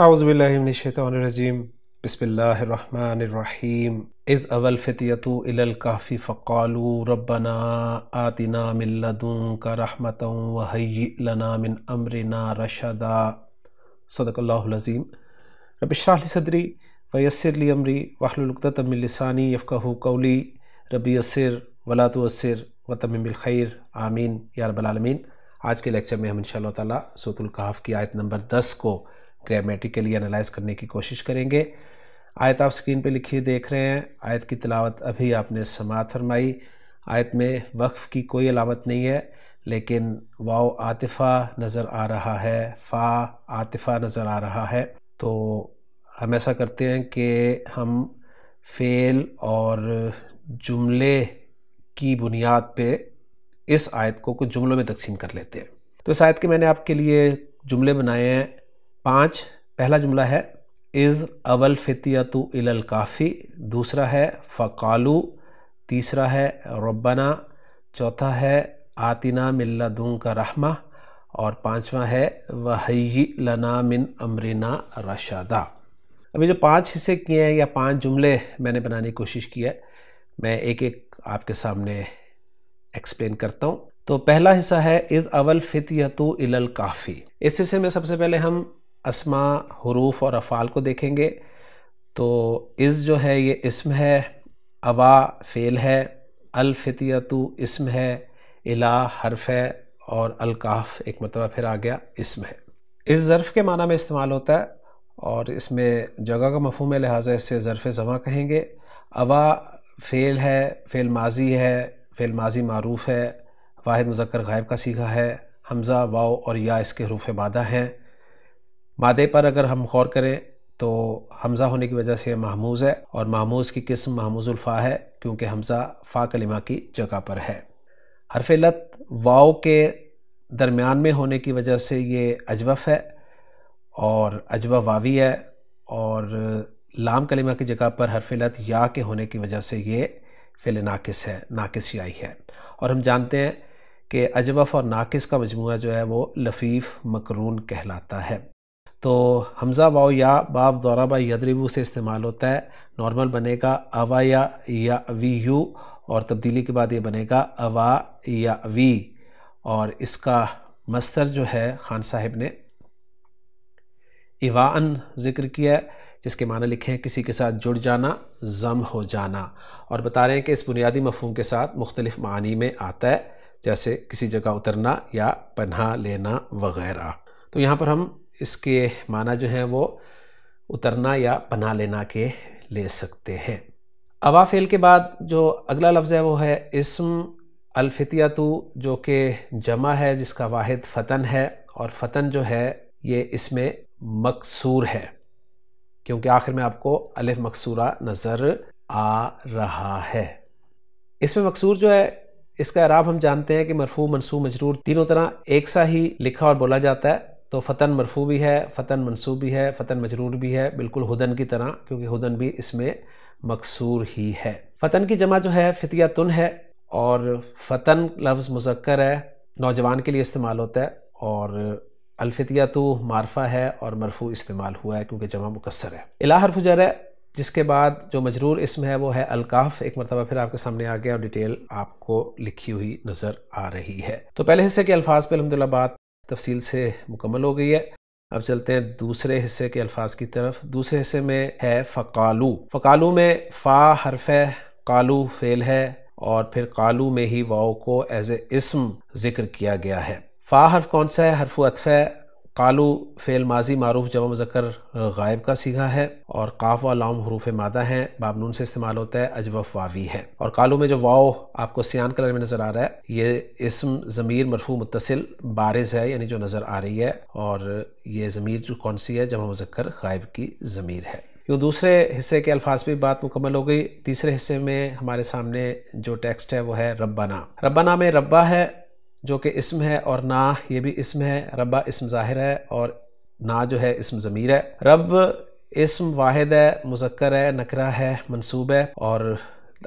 आउज़बिल्लिनशैतरजीम बसमीम इज़ अवल फ़ितयतफ़ी फ़ालू रबना आतना मिल्लदूँ का रहमत वहैलना मिन अमरना रशदा सदकल्लाज़ीम रबिशाह सदरी वयसरली अमरी वाहलतमिलसानी यफ़क़ कौली रबी असर वलातसर वतमिलखैर आमीन यारबालमीन आज के लेक्चर में हम इन ताला सूतुल कहफ़ की आयत नंबर दस को ग्रामेटिकली एनालाइज करने की कोशिश करेंगे आयत आप स्क्रीन पे लिखी देख रहे हैं आयत की तलावत अभी आपने समात फरमाई आयत में वक्फ़ की कोई अलामत नहीं है लेकिन वाओ आतिफ़ा नज़र आ रहा है फ़ा आतिफ़ा नज़र आ रहा है तो हम ऐसा करते हैं कि हम फेल और जुमले की बुनियाद पे इस आयत को कुछ जुमलों में तकसीम कर लेते हैं तो इस आयत के मैंने आपके लिए जुमले बनाए हैं पाँच पहला जुमला है इज़ अवल फ़ितियतु इलल काफ़ी दूसरा है फ़कालू तीसरा है रब्बना चौथा है आतिना मिल्ला दूंग का रहमा और पांचवा है वही लना मिन अमरीना रशादा अभी जो पांच हिस्से किए हैं या पांच जुमले मैंने बनाने की कोशिश की है मैं एक एक आपके सामने एक्सप्लेन करता हूँ तो पहला हिस्सा है इज़ अवल फ़ितियतु इलल काफ़ी इस हिस्से में सबसे पहले हम असमा हरूफ और अफ़ाल को देखेंगे तो इस जो है ये इसम है अबा फ़ेल है अलफ़ितियतु इसम है इला हरफ है और अलकाफ एक मरतबा फिर आ गया इसम है इस ज़र्फ़ के माना में इस्तेमाल होता है और इसमें जगह का मफहम है लिहाजा इससे ज़रफ़ ज़मा कहेंगे अवा फ़ेल है फ़ेल माजी है फ़ेल माजी मरूफ़ है वाहिद मुजक्र गायब का सीखा है हमज़ा वाओ और या इसके हरूफ बादा हैं मादे पर अगर हम गौर करें तो हमज़ा होने की वजह से महमूज़ है और महमूज़ की किस्म महमूजुल्फ़ा है क्योंकि हमज़ा फ़ा कलिमा की जगह पर है हरफ लत वाओ के दरमियान में होने की वजह से ये अजवफ़ है और अजवा वावी है और लाम कलिमा की जगह पर हरफ लत या के होने की वजह से ये फिल नाकिस है नाकिस याई है और हम जानते हैं कि अजवफ़ और नाकिस का मजमू जो है वो लफ़ीफ़ मकरून कहलाता है तो हमज़ा वाओ या बाब दौरा बा यदरिबू से इस्तेमाल होता है नॉर्मल बनेगा अवा या या वी यू और तब्दीली के बाद ये बनेगा अवा या वी और इसका मस्तर जो है खान साहब ने इवान ज़िक्र किया है जिसके माना लिखे हैं किसी के साथ जुड़ जाना ज़म हो जाना और बता रहे हैं कि इस बुनियादी मफहम के साथ मुख्तलिफ मानी में आता है जैसे किसी जगह उतरना या पन्हा लेना वगैरह तो यहाँ पर हम इसके माना जो है वो उतरना या बना लेना के ले सकते हैं अवाफेल के बाद जो अगला लफ्ज़ है वो है इसम अलफितियातु जो कि जमा है जिसका वाहिद फ़तन है और फ़तन जो है ये इसमें मकसूर है क्योंकि आखिर में आपको अलिफ मकसूरा नज़र आ रहा है इसमें मकसूर जो है इसका अराब हम जानते हैं कि मरफू मनसू मजरूर तीनों तरह एक सा ही लिखा और बोला जाता है तो फ़तन मरफू भी है फ़तन मनसूब भी है फ़तन मजरूर भी है बिल्कुल हुदन की तरह क्योंकि हुदन भी इसमें मकसूर ही है फ़तन की जमा जो है फ़ितिया तुन है और फ़तन लफ्ज़ मुजक्कर है नौजवान के लिए इस्तेमाल होता है और अलफितिया तो मारफा है और मरफू इस्तेमाल हुआ है क्योंकि जमा मुकसर है इला फुजर है जिसके बाद जो मजरूर इसम है वो है अलकाफ एक मरतबा फिर आपके सामने आ गया और डिटेल आपको लिखी हुई नज़र आ रही है तो पहले हिस्से के अल्फाज पर अलहमदिल्ला बात तफसील से मुकम्मल हो गई है अब चलते हैं दूसरे हिस्से के अल्फाज की तरफ दूसरे हिस्से में है फ़कालू फ़कालू में फ़ा हरफ कालू फेल है और फिर कालू में ही वाओ को एज ए इसम जिक्र किया गया है फ़ा हर्फ कौन सा है हरफ अतफ़ कालू फ़ेल माजी मारूफ जमा मज़क्र गायब का सीघा है और काफ व लाम हरूफ मादा हैं बाबनून से इस्तेमाल होता है अजवफ वावी है और कालू में जो वाओ आपको सियान कलर में नज़र आ रहा है ये इसम ज़मीर मरफू मुतसिल बारिज है यानी जो नज़र आ रही है और ये ज़मीर जो कौन सी है जमा मुज़क्र गायब की ज़मीर है यूँ दूसरे हिस्से के अल्फाज भी बात मुकम्मल हो गई तीसरे हिस्से में हमारे सामने जो टेक्स्ट है वो है रब्बाना रब्बाना में रब्बा है जो कि इसम है और ना ये भी इसम है रबा इसम ज़ाहिर है और ना जो है इसम ज़मीर है रब इसम वाहिद है मुजक्र है नकरा है मनसूब है और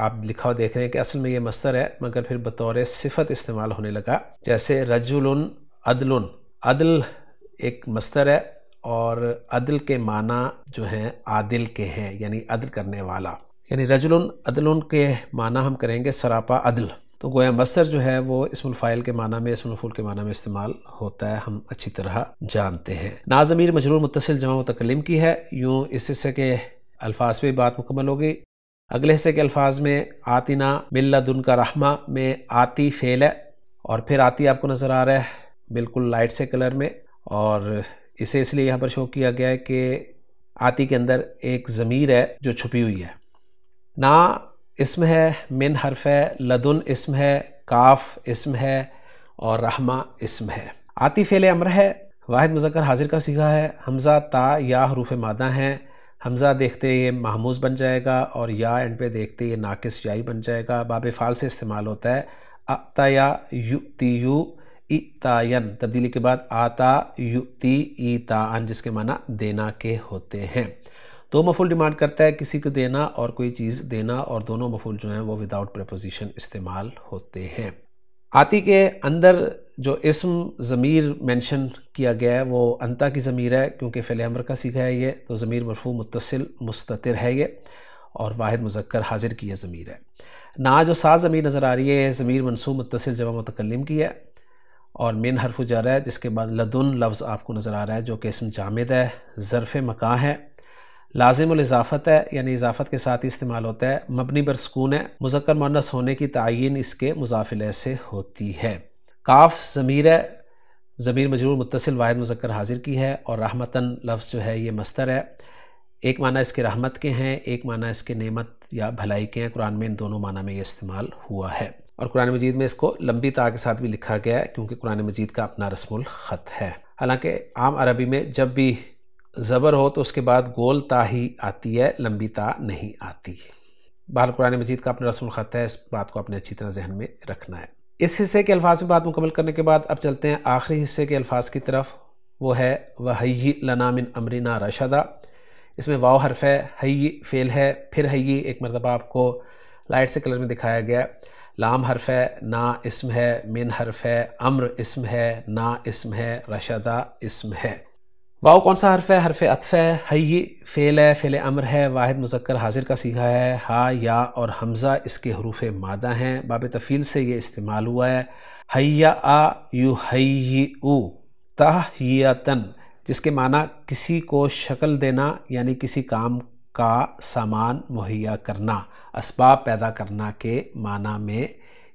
आप लिखा हुआ देख रहे हैं कि असल में ये मस्तर है मगर फिर बतौर सिफत इस्तेमाल होने लगा जैसे रजुल अदल अदल एक मस्तर है और अदल के माना जो हैं आदिल के हैं यानी अदल करने वाला यानी रजुल अदल के माना हम करेंगे सरापा अदल तो गोया मसर जो है वो इसमफ़ाइल के माना में इसमफूल के माना में इस्तेमाल होता है हम अच्छी तरह जानते हैं नाजमीर मजरूर मुतसिल जमा तकलीम की है यूँ इस हिस्से के अल्फाज पर बात मुकम्मल होगी अगले हिस्से के अल्फाज में आतिना दुन का रहमा में आती फेल है और फिर आती आपको नज़र आ रहा है बिल्कुल लाइट से कलर में और इसे इसलिए यहाँ पर शो किया गया है कि आती के अंदर एक ज़मीर है जो छुपी हुई है ना इसम है मिन हरफ है लदुन इसम है काफ इसम है और रहमा इसम है आती फेल अमर है वाहिद मुजक्र हाजिर का सीखा है हमज़ा ता या हरूफ मादा हैं हमज़ा देखते ये महमूज बन जाएगा और या एंड पे देखते ये नाकिस याई बन जाएगा बाब फ़ाल से इस्तेमाल होता है आता या अतया यू इतायन तब्दीली के बाद आता युति ता जिसके माना देना के होते हैं दो तो मफूल डिमांड करता है किसी को देना और कोई चीज़ देना और दोनों मफूल जो हैं वो विदाउट प्रपोजिशन इस्तेमाल होते हैं आती के अंदर जो इसम ज़मीर मेंशन किया गया है वो अंता की ज़मीर है क्योंकि फ़िलमर का सीखा है ये तो ज़मीर मरफू मुतसिल मुस्तर है ये और वाहिद मुजक्कर हाजिर की यह ज़मीर है ना जो सा ज़मीर नज़र आ रही है ज़मीर मनसूब मुतसिल जमा मतकलम की है और मेन हरफ जा रहा है जिसके बाद लदुन लफ्ज़ आपको नज़र आ रहा है जो कि इसम जामद है ज़रफ़ मका है लाजिम इजाफ़त है यानी इजाफ़त के साथ इस्तेमाल होता है मबनी पर सुकून है मुजक्र मनस होने की तयन इसके मुजाफिल से होती है काफ ज़मीर है ज़मीर मजरूर मुतसिल वाद मुजक्र हाजिर की है और रहमतन लफ्ज़ जो है ये मस्तर है एक माना इसके रहमत के हैं एक माना इसके नेमत या भलाई के हैं कुरान में इन दोनों माना में ये इस्तेमाल हुआ है और कुरान मजीद में इसको लंबी ता के साथ भी लिखा गया है क्योंकि कुरान मजीद का अपना रसम ख़त है हालांकि आम अरबी में जब भी ज़बर हो तो उसके बाद गोल ता ही आती है लंबी ता नहीं आती बाल कुरान मजीद का अपना रसम ख़त है इस बात को अपने अच्छी तरह जहन में रखना है इस हिस्से के अल्फाज में बात मुकम्मल करने के बाद अब चलते हैं आखिरी हिस्से के अल्फाज की तरफ वो है वही लनामिन अमरीना रशदा इसमें वाव हरफ है हई फेल है फिर हई एक मरतबा आपको लाइट से कलर में दिखाया गया लाम हरफ है ना इसम है मिन हरफ है अम्र इसम है ना इसम है रशदा इसम है वाओ कौन सा हरफ है हरफ अतफ़ है हई फ़ेल है फ़ेल अमर है वाहिद मुजक्कर हाजिर का सीखा है हा या और हमज़ा इसके हरूफ मादा हैं बाब तफ़ील से ये इस्तेमाल हुआ है हैया आ यू हई ऊ तन जिसके माना किसी को शक्ल देना यानी किसी काम का सामान मुहैया करना इसबाब पैदा करना के माना में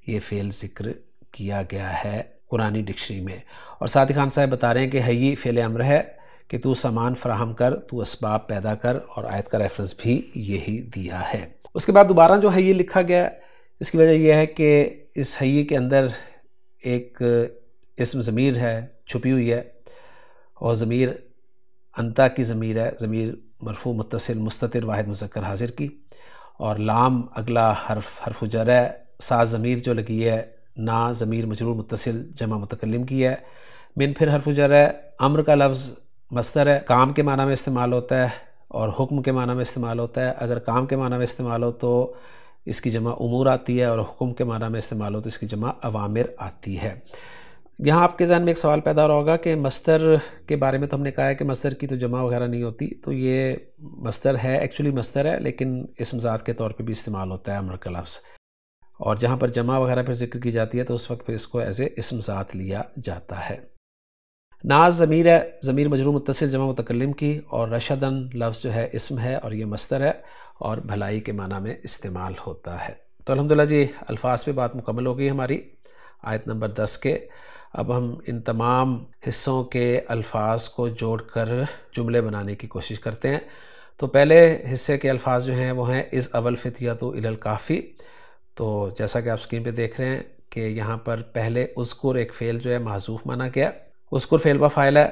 ये फ़ेल ज़िक्र किया गया है पुरानी डिक्शनरी में और साथ ही खान साहब बता रहे हैं कि हई फ़ेल अमर है कि तू सामान फ्राहम कर तू इसबाब पैदा कर और आयत का रेफरेंस भी यही दिया है उसके बाद दोबारा जो है ये लिखा गया इसकी वजह यह है कि इस हैये के अंदर एक इसम ज़मीर है छुपी हुई है और ज़मीर अनता की ज़मीर है ज़मीर मरफू मुतसिल मुस्तर वाहिद मुजक्र हाजिर की और लाम अगला हरफ हरफ जर है सा ज़मीर जो लगी है ना ज़मीर मजरूर मुतसिल जमा मुतकलम की है मिन फिर हरफ जर है अम्र का लफ्ज़ मस्तर है काम के माना में इस्तेमाल होता है और हुक्म के माना में इस्तेमाल होता है अगर काम के माना में इस्तेमाल हो तो इसकी जमा उमूर आती है और हुक्म के माना में इस्तेमाल हो तो इसकी जमा अवामिर आती है यहाँ आपके जहन में एक सवाल पैदा होगा कि मस्तर के बारे में तो हमने कहा है कि मस्तर की तो जमा वगैरह नहीं होती तो ये मस्तर है एक्चुअली मस्तर है लेकिन मजाद के तौर पे भी इस्तेमाल होता है अमर का लफ्स और जहाँ पर जमा वगैरह फिर जिक्र की जाती है तो उस वक्त फिर इसको एज ए इसमजात लिया जाता है नाज ज़मीर है ज़मीर मजरू मुतसिल जमा मतकलम की और रशदन लफ्ज़ जो है इसम है और ये मस्तर है और भलाई के माना में इस्तेमाल होता है तो अलहमदिल्ला जी अल्फाज पे बात मुकम्मल हो गई हमारी आयत नंबर दस के अब हम इन तमाम हिस्सों के अल्फाज को जोड़ कर जुमले बनाने की कोशिश करते हैं तो पहले हिस्से के अल्फाज जो हैं वो हैं इज़ अवल फितिया तो काफ़ी तो जैसा कि आप स्क्रीन पे देख रहे हैं कि यहाँ पर पहले उसकुर एक फ़ेल जो है महसूफ़ माना गया उसकुर फेल फ़ाइल है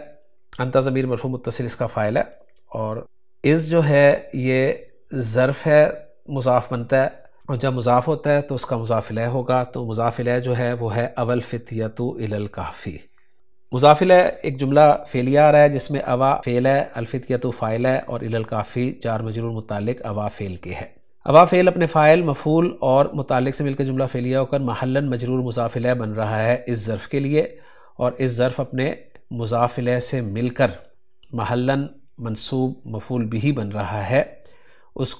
अंता ज़मीर मरफू मुतसर इसका फ़ाइल है और इस जो है ये ज़र्फ़ है मुजाफ बनता है और जब मुजाफ होता है तो उसका मुजाफिल होगा तो मुजाफिल जो है वो है अवल फ़ितियतु इलल काफ़ी मुजाफिल एक जुमला फेलिया आ रहा है जिसमें अवा फेल है अल्फितियतु फ़ाइल है और इलल काफ़ी चार मजरूर मतलब अवा फेल के है अवा फेल अपने फ़ाइल मफूल और मुतल से मिलकर जुमला फेलिया होकर महलन मजरूर मुजाफिल बन रहा है इस ज़र्फ़ के लिए और इस ज़र्फ़ अपने मुजाफिल से मिलकर महलन मनसूब मफूल भी बन रहा है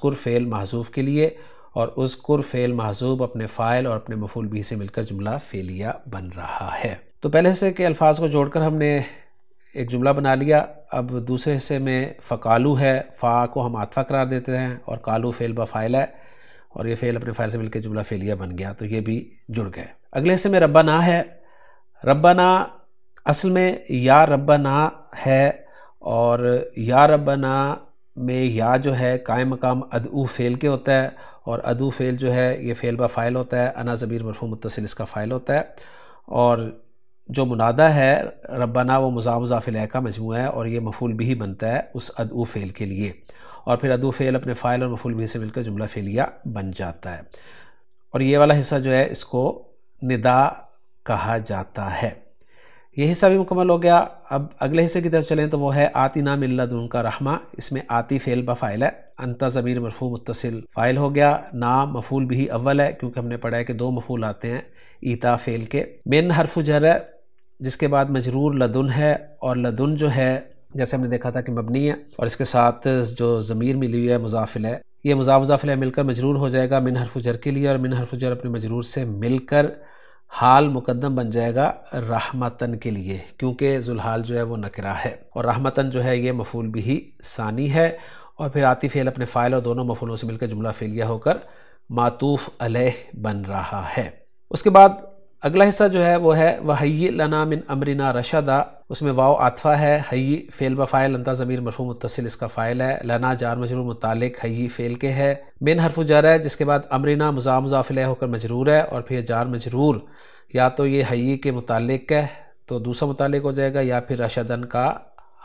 कुर फ़ेल महजूफ़ के लिए और कुर फ़ेल महजूब अपने फ़ाइल और अपने मफूल भी से मिलकर जुमला फ़ेलिया बन रहा है तो पहले हिस्से के अल्फाज को जोड़कर हमने एक जुमला बना लिया अब दूसरे हिस्से में फ़कालू है फ़ा को हम आतफा करार देते हैं और कालू फ़ेल बफ़ाइल है और ये फ़ेल अपने फ़ाइल से मिलकर जुमला फ़ेलिया बन गया तो ये भी जुड़ गए अगले हिस्से में रब्बा ना है रबाना असल में या रबाना है और या रबाना में या जो है कायम मकाम अदऊ फ़ेल के होता है और अदू फ़ेल जो है ये फ़ेल बा फ़ाइल होता है अना ज़बीर मरफू मुतसिल इसका फ़ाइल होता है और जो मुनादा है रबाना वो मुजा मुजाफिल का मजमू है और ये मफूल भी ही बनता है उस अदू फ़ेल के लिए और फिर अदू फ़ेल अपने फ़ाइल और मफूल भी से मिलकर जुमला फ़ेलिया बन जाता है और ये वाला हिस्सा जो है इसको निदा कहा जाता है यह हिस्सा भी मुकम्मल हो गया अब अगले हिस्से की तरफ चलें तो वो है आती नाम का रहमा इसमें आती फ़ेल ब फ़ाइल है अंता ज़मीर मरफू मुतसिल फ़ाइल हो गया नाम मफूल भी अव्वल है क्योंकि हमने पढ़ा है कि दो मफूल आते हैं ईता फ़ेल के मेन हरफ जर है जिसके बाद मजरूर लदुन है और लदुन जो है जैसे हमने देखा था कि मबनी है और इसके साथ जो ज़मीर मिली हुई है मुजाफिल है ये मुजा मुजाफिल मिलकर मजरूर हो जाएगा मिन हरफ जर के लिए और मिन हरफ जर अपने मजरूर से मिलकर हाल मुकदम बन जाएगा रहमतन के लिए क्योंकि जुल्हाल जो है वो नकरा है और रहमतन जो है ये मफूल भी ही सानी है और फिर आती फेल अपने फ़ाइल और दोनों मफूलों से मिलकर जुमला फेलिया होकर मातूफ़ अलह बन रहा है उसके बाद अगला हिस्सा जो है वो है वह लना मिन अमरीना रशादा उसमें वाओ आतफा है हई फ़ेल बफ़ाइल अंता ज़मीर मरफू मुतसिल इसका फ़ाइल है लना जार मजरूर मुतालिक हई फ़ेल के है मेन हरफु जार है जिसके बाद अमरीना मुजा मुजाफिल होकर मजरूर है और फिर जार मजरूर या तो ये हई के मुतालिक है तो दूसरा मुतालिक हो जाएगा या फिर रशदन का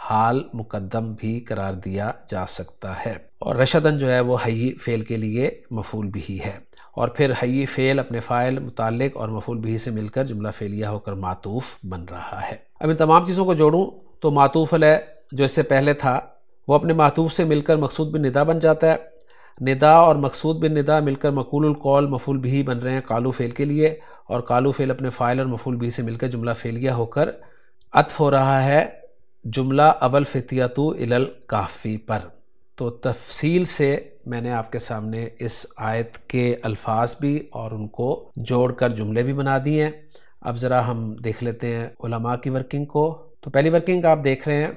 हाल मुकदम भी करार दिया जा सकता है और रशदन जो है वो हई फ़ेल के लिए मफूल भी है और फिर हई फ़ेल अपने फ़ाइल मुतल और मफूल भी से मिलकर जुमला फ़ेलिया होकर मातूफ़ बन रहा है अब इन तमाम चीज़ों को जोड़ूँ तो मातूफ़ अलह जो इससे पहले था वो अपने मातूफ़ से मिलकर मकसूद बिन निदा बन जाता है निदा और मकसूद बिन निदा मिलकर मकूलकौल मफूल भी बन रहे हैं कालू फ़ेल के लिए और कालू फ़ेल अपने फ़ाइल और मफूल भी से मिलकर जुमला फ़ेलिया होकर अतफ हो रहा है जुमला अवल फ़तियातु इलल काफ़ी पर तो तफसील से मैंने आपके सामने इस आयत के अल्फाज भी और उनको जोड़कर जुमले भी बना दिए हैं अब ज़रा हम देख लेते हैं उलमा की वर्किंग को तो पहली वर्किंग आप देख रहे हैं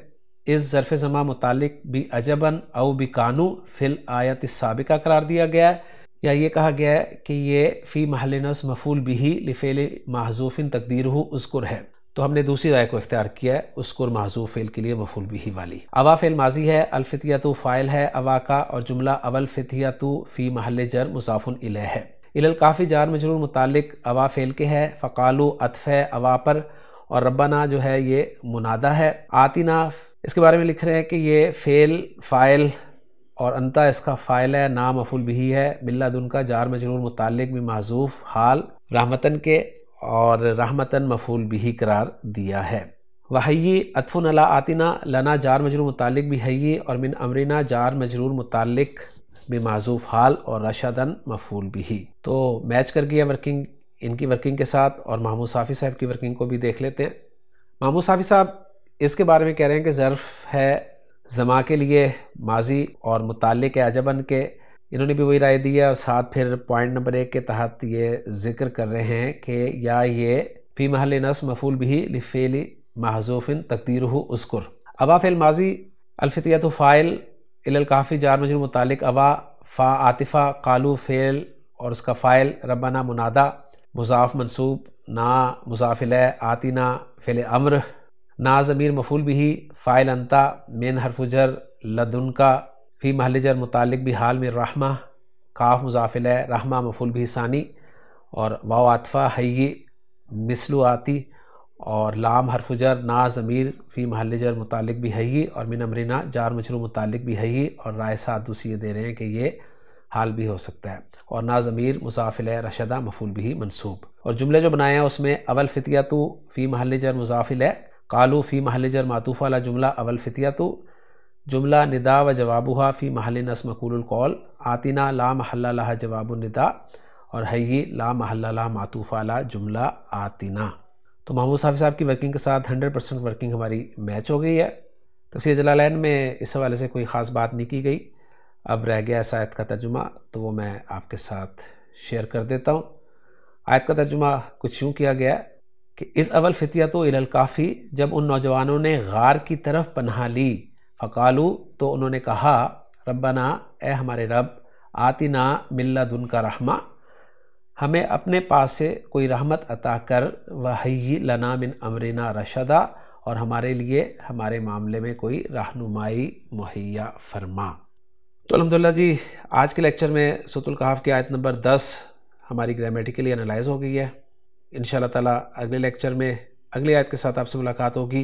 इस ज़रफ़ ज़मा मुतल भी अजबन अव भी कानू फिल आयत सबका करार दिया गया है या ये कहा गया है कि ये फ़ी महलिन मफूल भी लिफ़ेल महजूफिन तकदीर हो उसकुर है तो हमने दूसरी राय को इख्तियार किया है उसको महजूब फेल के लिए मफूल भी ही वाली अवा फेल माजी है अलफितिया तो फ़ाइल है अवा का और जुमला अवल फितिया तो फ़ी महल जर मुसाफुन इल है इल काफ़ी जार मजरूर मतलब अवा फेल के है फ़कालू अतफ़ है अवा पर और रबाना जो है ये मुनादा है आतिना इसके बारे में लिख रहे हैं कि ये फेल फ़ाइल और अंता इसका फ़ाइल है नाम अफुल भी है बिल्ला दुन का जार मजरूर मतलब भी माजूफ़ हाल रहमतन के और रहमतन मफूल भी करार दिया है वही अतफ़ुन अला आतिना लना जार मजरूर मुतल भी है ये और मिन अमरीना जार मजरूर मुतल माजूफ हाल और रशादन मफूल भी ही तो मैच कर गया वर्किंग इनकी वर्किंग के साथ और महमूद साफ़ी साहब की वर्किंग को भी देख लेते हैं महमूद साफ़ी साहब इसके बारे में कह रहे हैं कि ज़र्फ़ है जमा के लिए माजी और मुतल अजबन के इन्होंने भी वही राय दी है और साथ फिर पॉइंट नंबर एक के तहत ये जिक्र कर रहे हैं कि या ये फ़ी महल नस मफूल भी लिफ़ेली महजूफिन तकदीर उसकुर अबा फ़िल माजी अलफियात फ़ाइल इलकाफ़ी जार मजर मुतालिक अबा फ़ा आतिफ़ा कालू फ़ेल और उसका फ़ाइल रबाना मुनादा मुजाफ मनसूब ना मुजाफिल आतिना फ़िल अम्र ना ज़मीर मफूल भी फ़ाइल अंता मेन हरफुजर लदुन का फ़ी महल जर मुतल भी हाल में रहमा काफ मुजाफिल रहमा मफुल भी सानी और वाव आतफ़ा हई मिसलु आती और लाम हरफुजर ना ज़मीर फ़ी महल जर मुतक भी हई और मिन अमरीना जार मजरू मतलब भी हई और राय साथ दूसरी ये दे रहे हैं कि ये हाल भी हो सकता है और ना ज़मीर मुसाफिल रशदा मफुल भी मनसूब और जुमले जो बनाए हैं उसमें अवल फ़ितिया तो फ़ी महल जर मुजाफिल कालू फ़ी महल जर मातूफ़ वाला जुमला अवल फ़ितिया तो जुमला निदा व जवाबुहा फ़ी महल नसमकूल आतिना ला महल्ला ला जवाब निदा और ये ला महल्ला ला मातूफ़ा ला जुमला आतिना तो महमूद साफी साहब की वर्किंग के साथ हंड्रेड परसेंट वर्किंग हमारी मैच हो गई है तफसर जलालैन में इस हवाले से कोई ख़ास बात नहीं की गई अब रह गया इस आयत का तर्जुमा तो वो मैं आपके साथ शेयर कर देता हूँ आयत का तर्जुमा कुछ यूँ किया गया कि इस अवल फितिया तो काफ़ी जब उन नौजवानों ने गार की तरफ पन्हा ली फ़कालू तो उन्होंने कहा रब्बना ए हमारे रब आतिना दुन का रहमा हमें अपने पास से कोई रहमत अता कर वही लना मिन अमरीना रशदा और हमारे लिए हमारे मामले में कोई रहनुमाई मुहैया फरमा तो अलहमदिल्ला जी आज के लेक्चर में सतुल कहाफ़ की आयत नंबर दस हमारी ग्रामेटिकली एनालाइज हो गई है इन ताला अगले लेक्चर में अगली आयत के साथ आपसे मुलाकात होगी